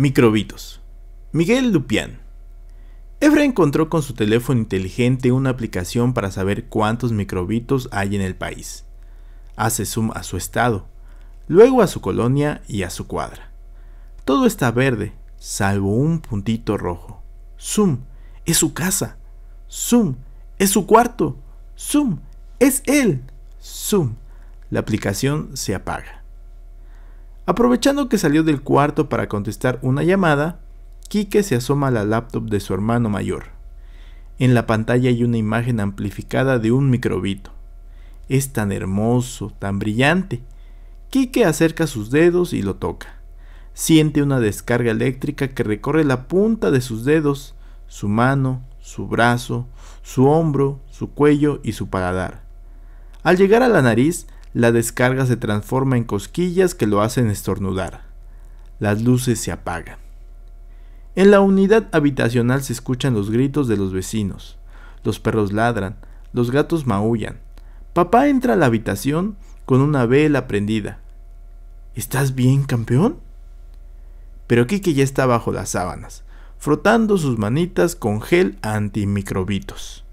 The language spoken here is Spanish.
Microbitos. Miguel Lupián. Efra encontró con su teléfono inteligente una aplicación para saber cuántos microbitos hay en el país. Hace zoom a su estado, luego a su colonia y a su cuadra. Todo está verde, salvo un puntito rojo. Zoom, es su casa. Zoom, es su cuarto. Zoom, es él. Zoom. La aplicación se apaga. Aprovechando que salió del cuarto para contestar una llamada, Kike se asoma a la laptop de su hermano mayor. En la pantalla hay una imagen amplificada de un microbito. Es tan hermoso, tan brillante. Kike acerca sus dedos y lo toca. Siente una descarga eléctrica que recorre la punta de sus dedos, su mano, su brazo, su hombro, su cuello y su paladar. Al llegar a la nariz, la descarga se transforma en cosquillas que lo hacen estornudar. Las luces se apagan. En la unidad habitacional se escuchan los gritos de los vecinos. Los perros ladran, los gatos maullan. Papá entra a la habitación con una vela prendida. ¿Estás bien, campeón? Pero Kike ya está bajo las sábanas, frotando sus manitas con gel antimicrobitos.